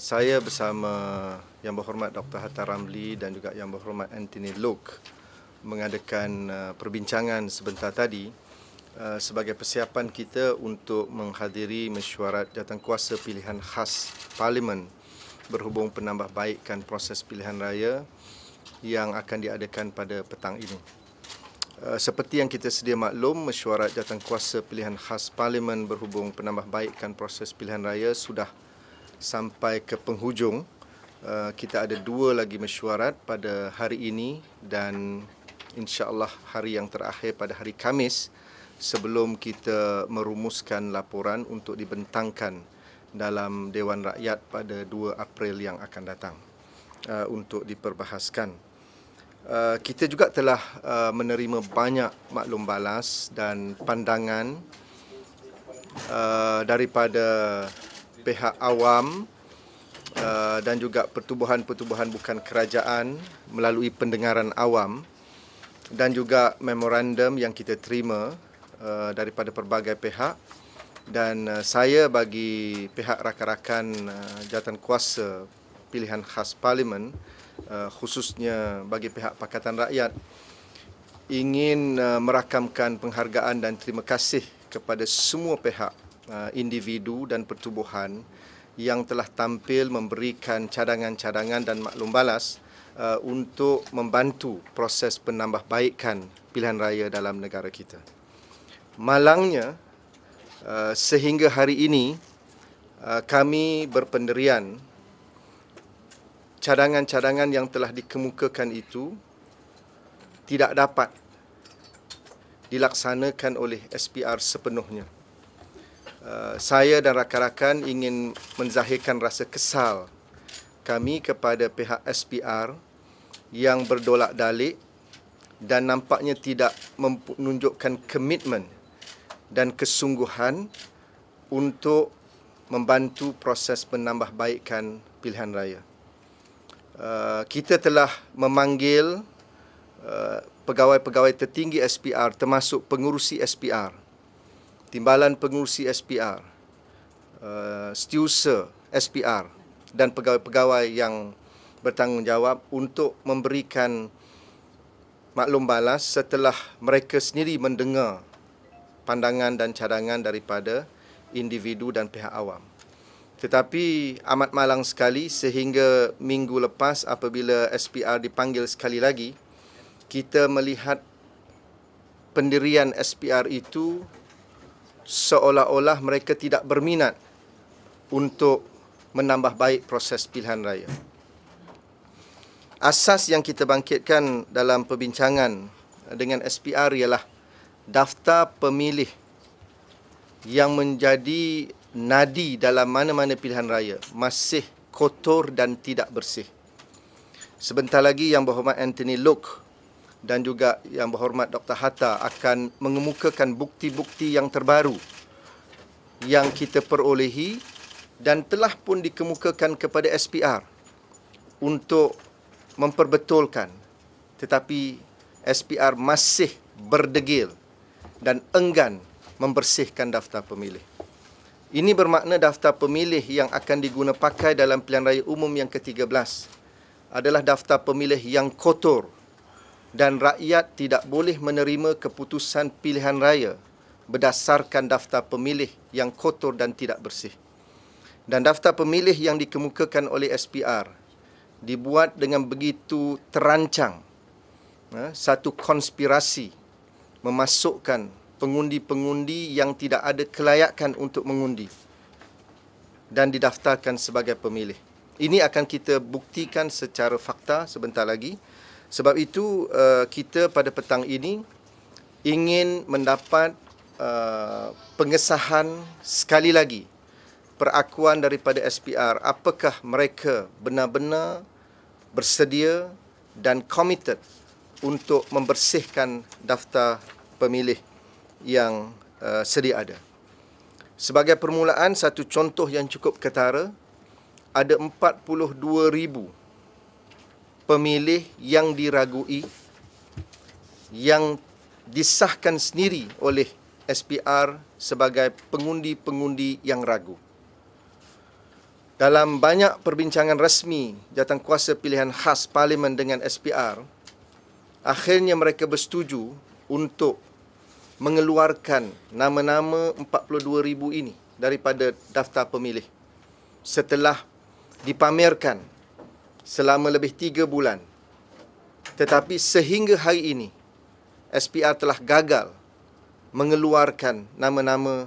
saya bersama Yang Berhormat Dr. Hatta Ramli dan juga Yang Berhormat Anthony Luke mengadakan uh, perbincangan sebentar tadi uh, sebagai persiapan kita untuk menghadiri mesyuarat kuasa pilihan khas Parlimen berhubung penambahbaikan proses pilihan raya yang akan diadakan pada petang ini. Uh, seperti yang kita sedia maklum, mesyuarat kuasa pilihan khas Parlimen berhubung penambahbaikan proses pilihan raya sudah sampai ke penghujung uh, kita ada dua lagi mesyuarat pada hari ini dan insyaallah hari yang terakhir pada hari Khamis sebelum kita merumuskan laporan untuk dibentangkan dalam Dewan Rakyat pada 2 April yang akan datang uh, untuk diperbahaskan. Uh, kita juga telah uh, menerima banyak maklum balas dan pandangan uh, daripada pihak awam uh, dan juga pertubuhan-pertubuhan bukan kerajaan melalui pendengaran awam dan juga memorandum yang kita terima uh, daripada pelbagai pihak dan uh, saya bagi pihak rakan-rakan uh, jawatan kuasa pilihan khas parlimen khususnya bagi pihak pakatan rakyat ingin merakamkan penghargaan dan terima kasih kepada semua pihak Uh, individu dan pertubuhan yang telah tampil memberikan cadangan-cadangan dan maklum balas uh, untuk membantu proses penambahbaikan pilihan raya dalam negara kita. Malangnya, uh, sehingga hari ini kami berpendirian cadangan-cadangan yang telah dikemukakan itu tidak dapat dilaksanakan oleh SPR sepenuhnya. Eh, saya dan rakan-rakan ingin menzahirkan rasa kesal kami kepada pihak SPR yang berdolak-dalik dan nampaknya tidak menunjukkan komitmen dan kesungguhan untuk membantu proses penambahbaikan pilihan raya. Uh, kita telah memanggil uh, pegawai-pegawai tertinggi SPR termasuk pengurusi SPR Timbalan Pengurusi SPR, uh, Stiusa SPR dan pegawai-pegawai yang bertanggungjawab untuk memberikan maklum balas setelah mereka sendiri mendengar pandangan dan cadangan daripada individu dan pihak awam. Tetapi amat malang sekali sehingga minggu lepas apabila SPR dipanggil sekali lagi, kita melihat pendirian SPR itu seolah-olah mereka tidak berminat untuk menambah baik proses pilihan raya. Asas yang kita bangkitkan dalam perbincangan dengan SPR ialah daftar pemilih yang menjadi nadi dalam mana-mana pilihan raya masih kotor dan tidak bersih. Sebentar lagi yang berhormat Anthony Luke dan juga yang berhormat Dr. Hatta akan mengemukakan bukti-bukti yang terbaru yang kita perolehi dan telah pun dikemukakan kepada SPR untuk memperbetulkan tetapi SPR masih berdegil dan enggan membersihkan daftar pemilih. Ini bermakna daftar pemilih yang akan digunapakai dalam pilihan raya umum yang ke-13 adalah daftar pemilih yang kotor dan rakyat tidak boleh menerima keputusan pilihan raya berdasarkan daftar pemilih yang kotor dan tidak bersih. Dan daftar pemilih yang dikemukakan oleh SPR dibuat dengan begitu terancang eh, satu konspirasi memasukkan pengundi-pengundi yang tidak ada kelayakan untuk mengundi dan didaftarkan sebagai pemilih. Ini akan kita buktikan secara fakta sebentar lagi. Sebab itu uh, kita pada petang ini ingin mendapat uh, pengesahan sekali lagi perakuan daripada SPR apakah mereka benar-benar bersedia dan komited untuk membersihkan daftar pemilih yang uh, sedia ada. Sebagai permulaan satu contoh yang cukup ketara ada 42000 pemilih yang diragui yang disahkan sendiri oleh SPR sebagai pengundi-pengundi yang ragu. Dalam banyak perbincangan rasmi kuasa pilihan khas parlimen dengan SPR, akhirnya mereka bersetuju untuk mengeluarkan nama-nama 42000 ini daripada daftar pemilih setelah dipamerkan selama lebih tiga bulan. Tetapi sehingga hari ini SPR telah gagal mengeluarkan nama-nama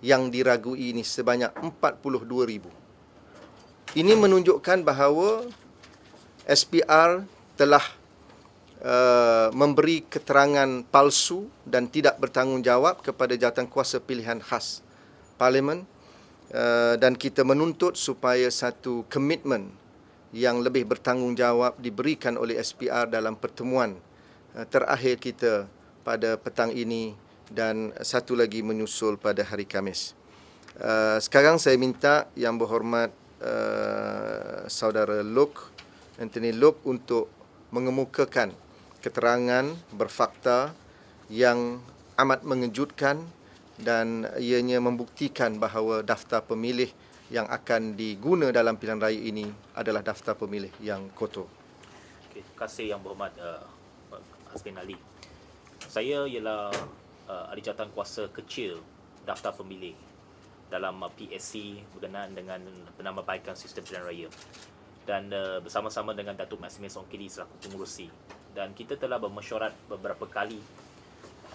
yang diragui ini sebanyak 42 ribu. Ini menunjukkan bahawa SPR telah uh, memberi keterangan palsu dan tidak bertanggungjawab kepada jawatan kuasa pilihan khas parlimen uh, dan kita menuntut supaya satu komitmen yang lebih bertanggungjawab diberikan oleh SPR dalam pertemuan eh, terakhir kita pada petang ini dan satu lagi menyusul pada hari Kamis. Eh, sekarang saya minta yang berhormat eh, saudara Luke, Anthony Luke untuk mengemukakan keterangan berfakta yang amat mengejutkan dan ianya membuktikan bahawa daftar pemilih yang akan diguna dalam pilihan raya ini adalah daftar pemilih yang kotor. Okay, terima kasih yang berhormat uh, Azrin Ali. Saya ialah uh, ahli jawatan kuasa kecil daftar pemilih dalam uh, PSC berkenaan dengan penambahbaikan sistem pilihan raya dan uh, bersama-sama dengan Datuk Maximus Ongkili selaku pengurusi dan kita telah bermesyuarat beberapa kali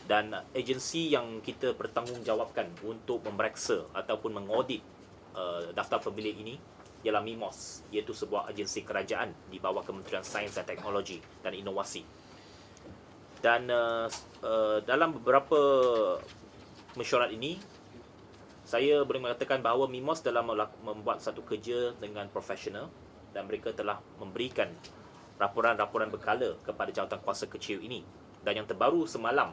dan agensi yang kita bertanggungjawabkan untuk memeriksa ataupun mengaudit Eh, daftar pemilih ini ialah MIMOS iaitu sebuah agensi kerajaan di bawah Kementerian Sains dan Teknologi dan Inovasi. Dan uh, uh, dalam beberapa mesyuarat ini saya boleh mengatakan bahawa MIMOS dalam membuat satu kerja dengan profesional dan mereka telah memberikan raporan-raporan berkala kepada kuasa kecil ini dan yang terbaru semalam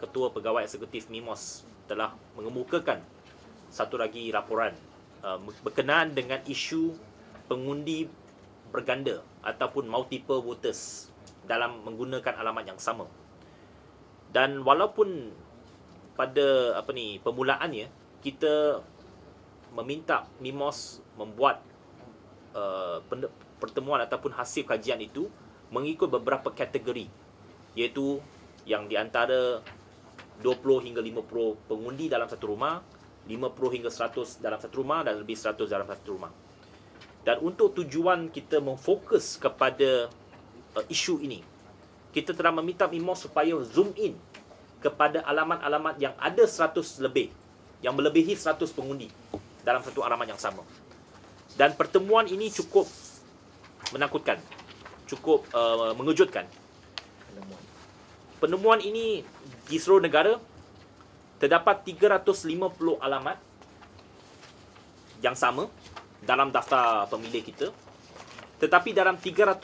ketua pegawai eksekutif MIMOS telah mengemukakan satu lagi laporan uh, berkenaan dengan isu pengundi berganda ataupun multiple voters dalam menggunakan alamat yang sama. Dan walaupun pada apa ni permulaannya kita meminta MIMOS membuat uh, pertemuan ataupun hasil kajian itu mengikut beberapa kategori iaitu yang di antara 20 hingga 50 pengundi dalam satu rumah 50 hingga 100 dalam satu rumah dan lebih 100 dalam satu rumah. Dan untuk tujuan kita memfokus kepada uh, isu ini, kita telah meminta Mimo supaya zoom in kepada alamat-alamat yang ada 100 lebih, yang melebihi 100 pengundi dalam satu alamat yang sama. Dan pertemuan ini cukup menakutkan, cukup uh, mengejutkan. Penemuan ini di seluruh negara terdapat 350 alamat yang sama dalam daftar pemilih kita. Tetapi dalam 350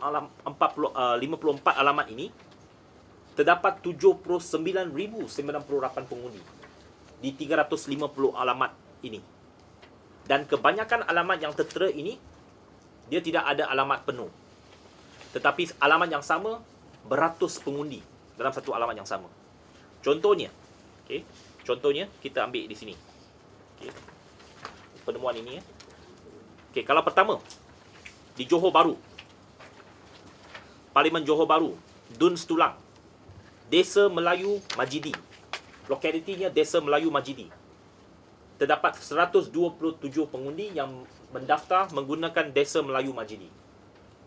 alamat 40 uh, 54 alamat ini terdapat 79,098 pengundi di 350 alamat ini. Dan kebanyakan alamat yang tertera ini dia tidak ada alamat penuh. Tetapi alamat yang sama beratus pengundi dalam satu alamat yang sama. Contohnya, Okey. Contohnya kita ambil di sini. Okey. Penemuan ini ya. Okey, kalau pertama di Johor Baru. Parlimen Johor Baru, Dun Stulang. Desa Melayu Majidi. Lokalitinya Desa Melayu Majidi. Terdapat 127 pengundi yang mendaftar menggunakan Desa Melayu Majidi.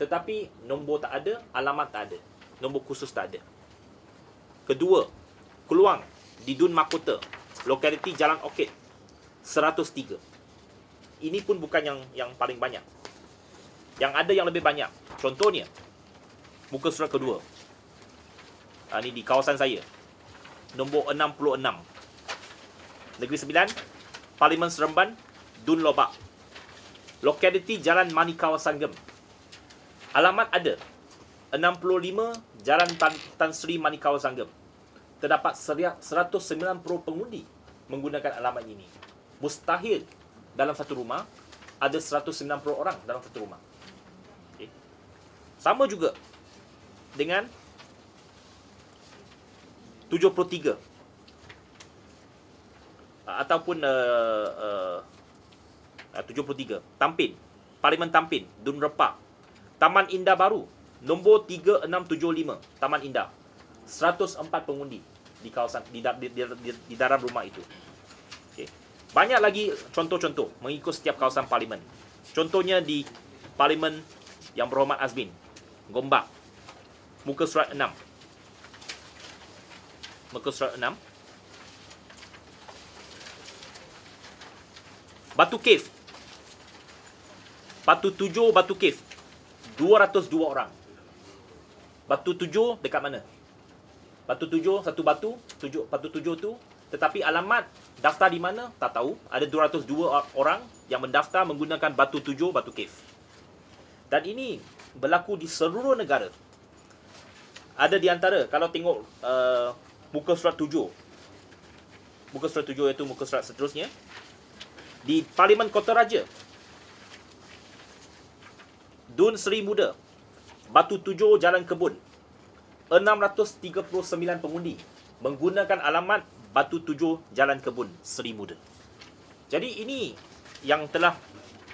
Tetapi nombor tak ada, alamat tak ada. Nombor khusus tak ada. Kedua, Keluang, di Dun Makota, lokaliti Jalan Okit 103. Ini pun bukan yang yang paling banyak. Yang ada yang lebih banyak. Contohnya muka surat kedua. Ha, ini di kawasan saya. Nombor 66. Negeri Sembilan, Parlimen Seremban, Dun Lobak. Lokaliti Jalan Manikawa Sanggem. Alamat ada. 65 Jalan Tan, Tan Sri Manikawa Sanggem terdapat 190 pengundi menggunakan alamat ini. Mustahil dalam satu rumah ada 190 orang dalam satu rumah. Okay. Sama juga dengan 73 ataupun uh, uh, uh, 73 Tampin Parlimen Tampin Dun Repak Taman Indah Baru nombor 3675 Taman Indah 104 pengundi di kawasan di, di, di, di, di dalam rumah itu. Okay. Banyak lagi contoh-contoh mengikut setiap kawasan parlimen. Contohnya di parlimen yang berhormat Azmin, Gombak, muka surat 6. Muka surat 6. Batu Kif. Batu tujuh Batu Kif. 202 orang. Batu tujuh dekat mana? Batu tujuh, satu batu, tujuh, batu tujuh tu. Tetapi alamat daftar di mana, tak tahu. Ada 202 orang yang mendaftar menggunakan batu tujuh, batu kef. Dan ini berlaku di seluruh negara. Ada di antara, kalau tengok uh, muka surat tujuh. Muka surat tujuh iaitu muka surat seterusnya. Di Parlimen Kota Raja. Dun Seri Muda. Batu tujuh Jalan Kebun. 639 pengundi menggunakan alamat Batu Tujuh Jalan Kebun Seri Muda. Jadi ini yang telah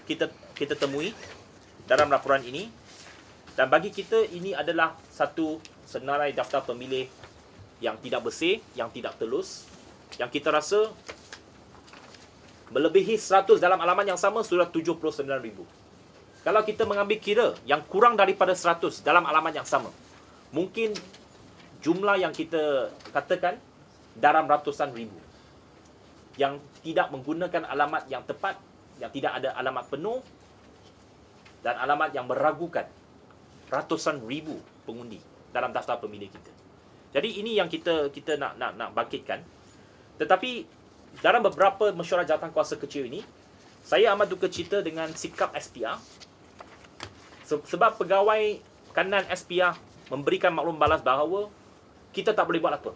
kita kita temui dalam laporan ini dan bagi kita ini adalah satu senarai daftar pemilih yang tidak bersih, yang tidak telus yang kita rasa melebihi 100 dalam alaman yang sama sudah 79,000. Kalau kita mengambil kira yang kurang daripada 100 dalam alamat yang sama, mungkin jumlah yang kita katakan dalam ratusan ribu yang tidak menggunakan alamat yang tepat yang tidak ada alamat penuh dan alamat yang meragukan ratusan ribu pengundi dalam daftar pemilih kita. Jadi ini yang kita kita nak nak nak bangkitkan. Tetapi dalam beberapa mesyuarat jawatan kuasa kecil ini, saya amat duka cita dengan sikap SPR sebab pegawai kanan SPR memberikan maklum balas bahawa kita tak boleh buat apa.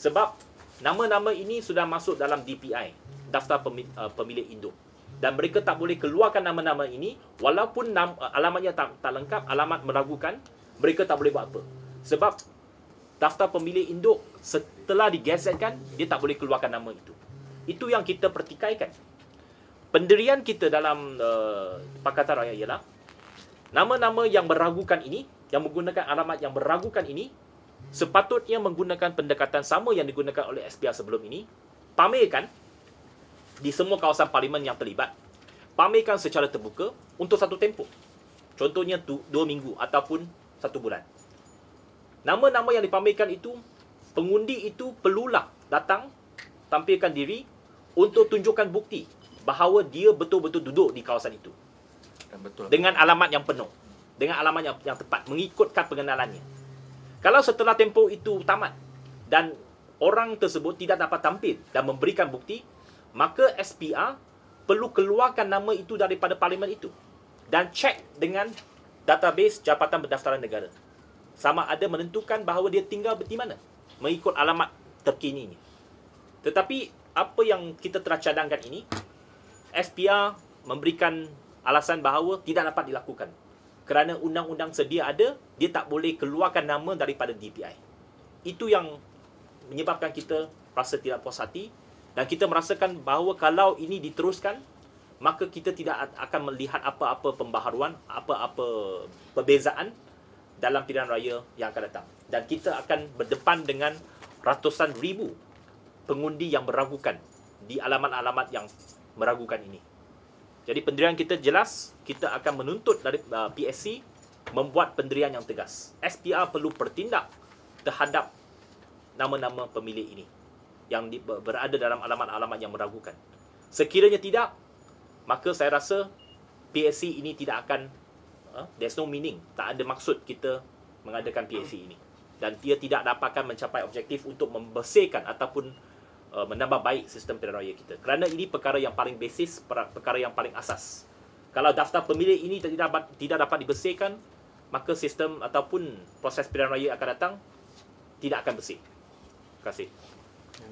Sebab nama-nama ini sudah masuk dalam DPI, daftar uh, pemilik induk. Dan mereka tak boleh keluarkan nama-nama ini walaupun uh, alamatnya tak, tak lengkap, alamat meragukan, mereka tak boleh buat apa. Sebab daftar pemilik induk setelah digesetkan, dia tak boleh keluarkan nama itu. Itu yang kita pertikaikan. Pendirian kita dalam uh, Pakatan Raya ialah nama-nama yang meragukan ini yang menggunakan alamat yang meragukan ini sepatutnya menggunakan pendekatan sama yang digunakan oleh SPR sebelum ini pamerkan di semua kawasan parlimen yang terlibat pamerkan secara terbuka untuk satu tempoh contohnya dua minggu ataupun satu bulan nama-nama yang dipamerkan itu pengundi itu perlulah datang tampilkan diri untuk tunjukkan bukti bahawa dia betul-betul duduk di kawasan itu betul dengan alamat yang penuh dengan alamat yang, yang tepat mengikutkan pengenalannya. Kalau setelah tempoh itu tamat dan orang tersebut tidak dapat tampil dan memberikan bukti, maka SPR perlu keluarkan nama itu daripada parlimen itu dan cek dengan database Jabatan Pendaftaran Negara. Sama ada menentukan bahawa dia tinggal di mana mengikut alamat terkininya. Tetapi apa yang kita telah cadangkan ini, SPR memberikan alasan bahawa tidak dapat dilakukan kerana undang-undang sedia ada, dia tak boleh keluarkan nama daripada DPI. Itu yang menyebabkan kita rasa tidak puas hati dan kita merasakan bahawa kalau ini diteruskan, maka kita tidak akan melihat apa-apa pembaharuan, apa-apa perbezaan dalam pilihan raya yang akan datang. Dan kita akan berdepan dengan ratusan ribu pengundi yang meragukan di alamat-alamat yang meragukan ini. Jadi pendirian kita jelas, kita akan menuntut dari uh, PSC membuat pendirian yang tegas. SPR perlu bertindak terhadap nama-nama pemilih ini yang di, berada dalam alamat-alamat yang meragukan. Sekiranya tidak, maka saya rasa PSC ini tidak akan uh, there's no meaning, tak ada maksud kita mengadakan PSC ini dan dia tidak dapatkan mencapai objektif untuk membersihkan ataupun Uh, menambah baik sistem pilihan raya kita. Kerana ini perkara yang paling basis, perkara yang paling asas. Kalau daftar pemilih ini tidak dapat, tidak dapat dibersihkan, maka sistem ataupun proses pilihan raya akan datang tidak akan bersih. Terima kasih. Ya,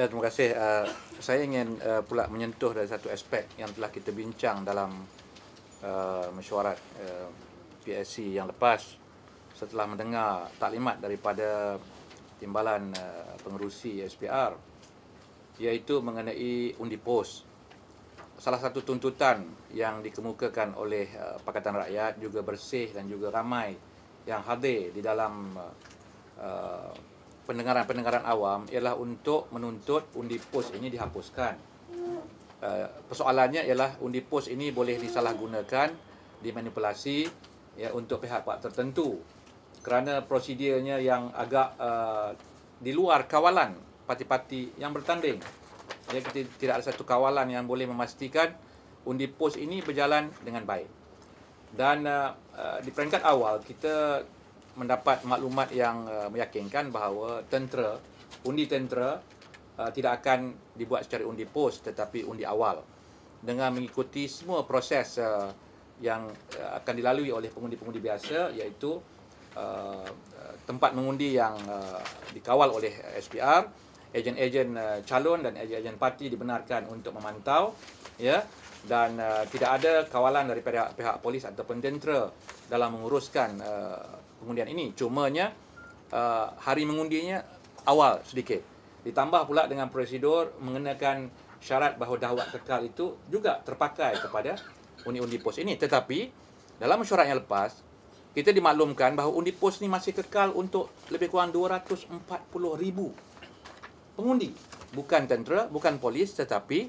eh, terima kasih. Uh, saya ingin uh, pula menyentuh dari satu aspek yang telah kita bincang dalam uh, mesyuarat uh, PSC yang lepas setelah mendengar taklimat daripada timbalan eh, pengerusi SPR iaitu mengenai undi pos. Salah satu tuntutan yang dikemukakan oleh eh, Pakatan Rakyat juga bersih dan juga ramai yang hadir di dalam eh, pendengaran-pendengaran awam ialah untuk menuntut undi pos ini dihapuskan. Persoalannya ialah undi pos ini boleh disalahgunakan, dimanipulasi ya, untuk pihak-pihak tertentu kerana prosedurnya yang agak uh, di luar kawalan parti-parti yang bertanding. Ya, kita tidak ada satu kawalan yang boleh memastikan undi pos ini berjalan dengan baik. Dan uh, uh, di peringkat awal kita mendapat maklumat yang uh, meyakinkan bahawa tentera undi tentera uh, tidak akan dibuat secara undi pos tetapi undi awal dengan mengikuti semua proses uh, yang uh, akan dilalui oleh pengundi-pengundi biasa iaitu Uh, tempat mengundi yang uh, dikawal oleh SPR ejen-ejen uh, calon dan ejen-ejen parti dibenarkan untuk memantau ya dan uh, tidak ada kawalan daripada pihak, pihak polis ataupun tentera dalam menguruskan uh, pengundian ini cumanya uh, hari mengundinya awal sedikit ditambah pula dengan prosedur mengenakan syarat bahawa dakwah kekal itu juga terpakai kepada undi-undi pos ini tetapi dalam mesyuarat yang lepas kita dimaklumkan bahawa undi pos ni masih kekal untuk lebih kurang 240 ribu pengundi. Bukan tentera, bukan polis tetapi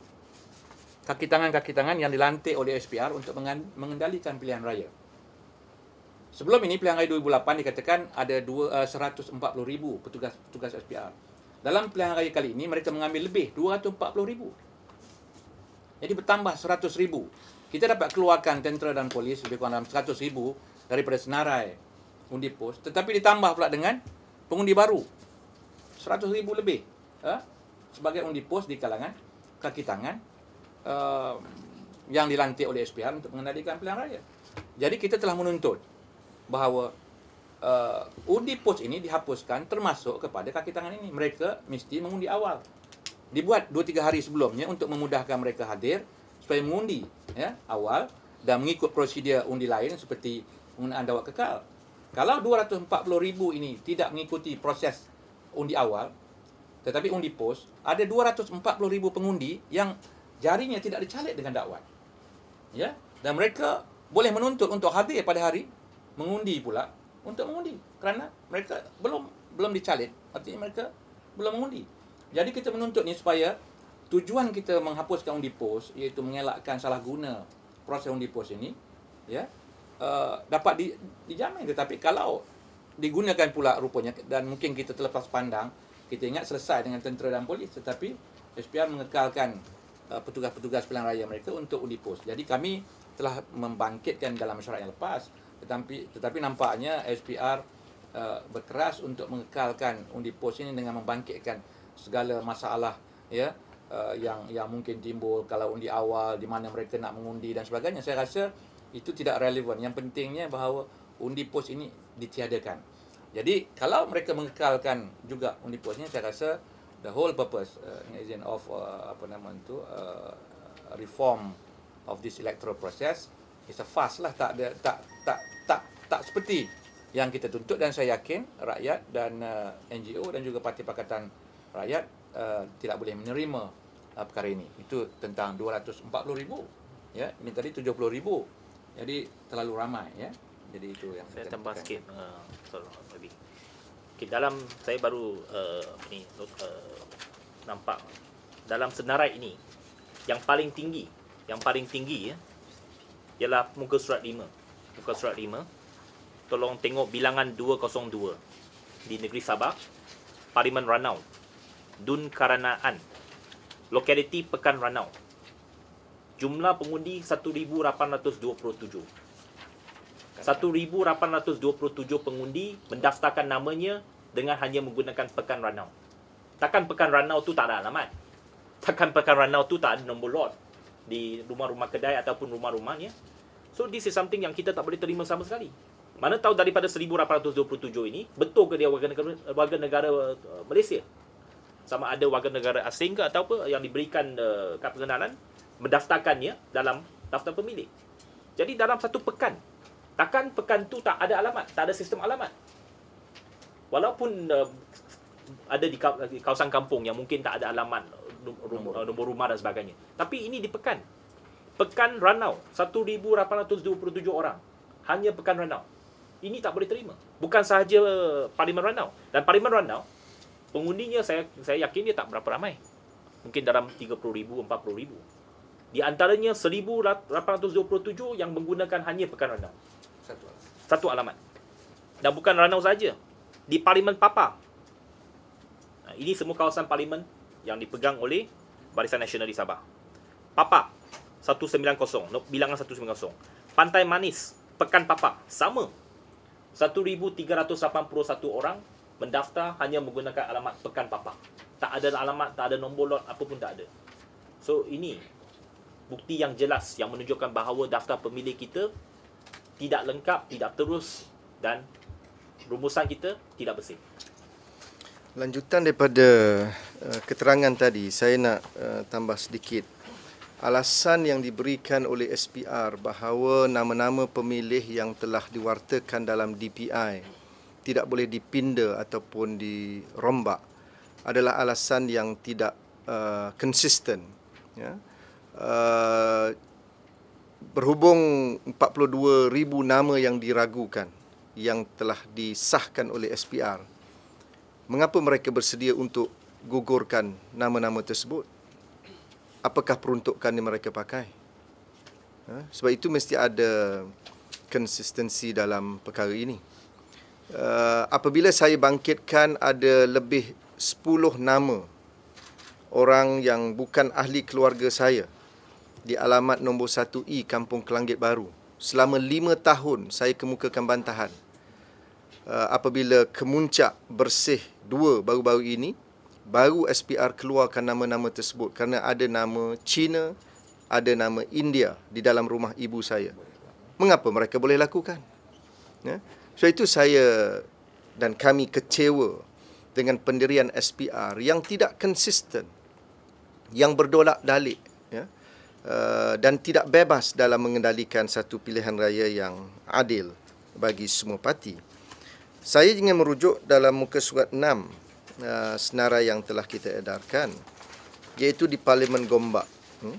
kaki tangan-kaki tangan yang dilantik oleh SPR untuk mengendalikan pilihan raya. Sebelum ini pilihan raya 2008 dikatakan ada 240 eh, ribu petugas-petugas SPR. Dalam pilihan raya kali ini mereka mengambil lebih 240 ribu. Jadi bertambah 100 ribu. Kita dapat keluarkan tentera dan polis lebih kurang dalam 100 ribu daripada senarai undi pos tetapi ditambah pula dengan pengundi baru 100 ribu lebih eh, sebagai undi pos di kalangan kaki tangan eh, yang dilantik oleh SPR untuk mengendalikan pilihan raya jadi kita telah menuntut bahawa uh, undi pos ini dihapuskan termasuk kepada kaki tangan ini mereka mesti mengundi awal dibuat 2-3 hari sebelumnya untuk memudahkan mereka hadir supaya mengundi ya, awal dan mengikut prosedur undi lain seperti penggunaan dawat kekal. Kalau 240 ribu ini tidak mengikuti proses undi awal, tetapi undi pos, ada 240 ribu pengundi yang jarinya tidak dicalit dengan dakwat. Ya? Dan mereka boleh menuntut untuk hadir pada hari, mengundi pula untuk mengundi. Kerana mereka belum belum dicalit, artinya mereka belum mengundi. Jadi kita menuntut ini supaya tujuan kita menghapuskan undi pos, iaitu mengelakkan salah guna proses undi pos ini, ya, Eh, dapat di, dijamin tetapi kalau digunakan pula rupanya dan mungkin kita terlepas pandang kita ingat selesai dengan tentera dan polis tetapi SPR mengekalkan uh, petugas-petugas pilihan raya mereka untuk undi pos jadi kami telah membangkitkan dalam masyarakat yang lepas tetapi tetapi nampaknya SPR uh, eh, berkeras untuk mengekalkan undi pos ini dengan membangkitkan segala masalah ya uh, yang yang mungkin timbul kalau undi awal di mana mereka nak mengundi dan sebagainya saya rasa itu tidak relevan. Yang pentingnya bahawa undi pos ini ditiadakan. Jadi kalau mereka mengekalkan juga undi posnya, saya rasa the whole purpose uh, in the of uh, apa nama itu uh, reform of this electoral process is a fast lah tak ada tak tak tak tak seperti yang kita tuntut dan saya yakin rakyat dan uh, NGO dan juga parti pakatan rakyat uh, tidak boleh menerima uh, perkara ini itu tentang 240,000 ya ini tadi 70,000 jadi terlalu ramai ya. Jadi itu yang saya tambah sikit uh, eh, lebih. Okay, dalam saya baru uh, ni uh, nampak dalam senarai ini yang paling tinggi, yang paling tinggi ya ialah muka surat 5. Muka surat 5. Tolong tengok bilangan 202 di negeri Sabah, Parlimen Ranau. Dun Karanaan. Lokaliti Pekan Ranau. 202 jumlah pengundi 1827 1827 pengundi mendaftarkan namanya dengan hanya menggunakan pekan ranau takkan pekan ranau tu tak ada alamat takkan pekan ranau tu tak ada nombor lot di rumah-rumah kedai ataupun rumah-rumah ni ya. so this is something yang kita tak boleh terima sama sekali mana tahu daripada 1827 ini betul ke dia warga negara, warga negara uh, Malaysia sama ada warga negara asing ke atau apa yang diberikan uh, kad pengenalan mendaftarkannya dalam daftar pemilik. Jadi dalam satu pekan, takkan pekan tu tak ada alamat, tak ada sistem alamat. Walaupun uh, ada di kawasan kampung yang mungkin tak ada alamat nombor. nombor eh, rumah dan sebagainya. Tapi ini di pekan. Pekan Ranau, 1,827 orang. Hanya pekan Ranau. Ini tak boleh terima. Bukan sahaja Parlimen Ranau. Dan Parlimen Ranau, pengundinya saya saya yakin dia tak berapa ramai. Mungkin dalam 30,000, 40,000. Di antaranya 1,827 yang menggunakan hanya pekan ranau. Satu alamat. Satu alamat. Dan bukan ranau saja. Di Parlimen Papa. Ini semua kawasan Parlimen yang dipegang oleh Barisan Nasional di Sabah. Papa, 190. Bilangan 190. Pantai Manis, Pekan Papa. Sama. 1,381 orang mendaftar hanya menggunakan alamat Pekan Papa. Tak ada alamat, tak ada nombor lot, apa pun tak ada. So ini bukti yang jelas yang menunjukkan bahawa daftar pemilih kita tidak lengkap, tidak terus dan rumusan kita tidak bersih. Lanjutan daripada uh, keterangan tadi, saya nak uh, tambah sedikit. Alasan yang diberikan oleh SPR bahawa nama-nama pemilih yang telah diwartakan dalam DPI tidak boleh dipinda ataupun dirombak adalah alasan yang tidak uh, consistent. Ya. Yeah. Uh, berhubung 42,000 nama yang diragukan yang telah disahkan oleh SPR mengapa mereka bersedia untuk gugurkan nama-nama tersebut apakah peruntukan yang mereka pakai ha? sebab itu mesti ada konsistensi dalam perkara ini uh, apabila saya bangkitkan ada lebih 10 nama orang yang bukan ahli keluarga saya di alamat nombor 1E Kampung Kelangit Baru. Selama lima tahun saya kemukakan bantahan. Uh, apabila kemuncak bersih dua baru-baru ini, baru SPR keluarkan nama-nama tersebut kerana ada nama Cina, ada nama India di dalam rumah ibu saya. Mengapa mereka boleh lakukan? Ya. So itu saya dan kami kecewa dengan pendirian SPR yang tidak konsisten, yang berdolak-dalik, Eh, dan tidak bebas dalam mengendalikan satu pilihan raya yang adil bagi semua parti. Saya ingin merujuk dalam muka surat 6 uh, eh, senarai yang telah kita edarkan iaitu di Parlimen Gombak. Hmm?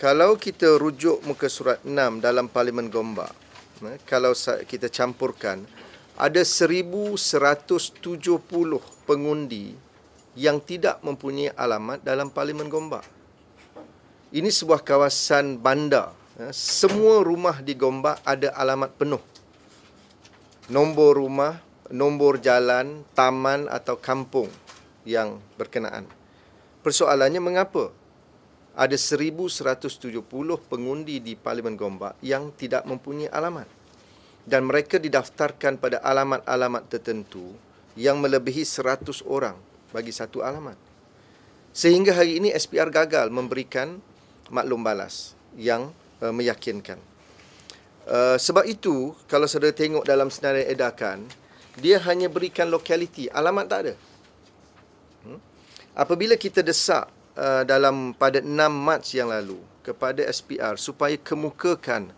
Kalau kita rujuk muka surat 6 dalam Parlimen Gombak, eh, kalau kita campurkan, ada 1,170 pengundi yang tidak mempunyai alamat dalam Parlimen Gombak. Ini sebuah kawasan bandar. Eh, semua rumah di Gombak ada alamat penuh. Nombor rumah, nombor jalan, taman atau kampung yang berkenaan. Persoalannya mengapa? Ada 1170 pengundi di Parlimen Gombak yang tidak mempunyai alamat. Dan mereka didaftarkan pada alamat-alamat tertentu yang melebihi 100 orang bagi satu alamat. Sehingga hari ini SPR gagal memberikan maklum balas yang uh, meyakinkan. Uh, sebab itu, kalau saudara tengok dalam senarai edakan, dia hanya berikan lokaliti, alamat tak ada. Hmm? Apabila kita desak uh, dalam pada 6 Mac yang lalu kepada SPR supaya kemukakan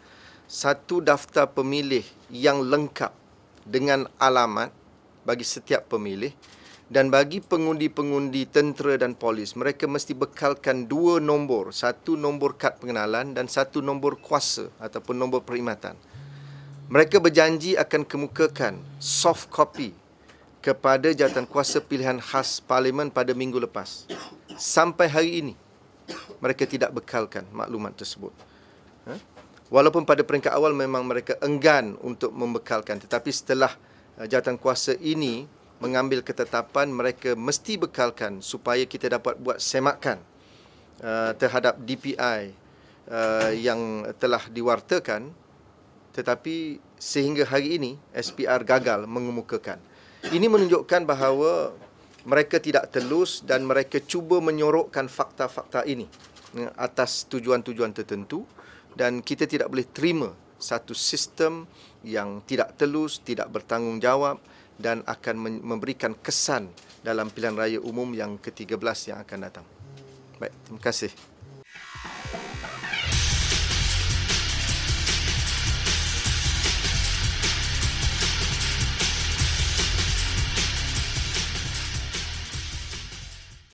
satu daftar pemilih yang lengkap dengan alamat bagi setiap pemilih, dan bagi pengundi-pengundi tentera dan polis mereka mesti bekalkan dua nombor satu nombor kad pengenalan dan satu nombor kuasa ataupun nombor perkhidmatan mereka berjanji akan kemukakan soft copy kepada jawatan kuasa pilihan khas parlimen pada minggu lepas sampai hari ini mereka tidak bekalkan maklumat tersebut ha? walaupun pada peringkat awal memang mereka enggan untuk membekalkan tetapi setelah uh, jawatan kuasa ini mengambil ketetapan mereka mesti bekalkan supaya kita dapat buat semakan uh, terhadap DPI uh, yang telah diwartakan tetapi sehingga hari ini SPR gagal mengemukakan. Ini menunjukkan bahawa mereka tidak telus dan mereka cuba menyorokkan fakta-fakta ini ya, atas tujuan-tujuan tertentu dan kita tidak boleh terima satu sistem yang tidak telus, tidak bertanggungjawab, dan akan memberikan kesan dalam pilihan raya umum yang ke-13 yang akan datang. Baik, terima kasih.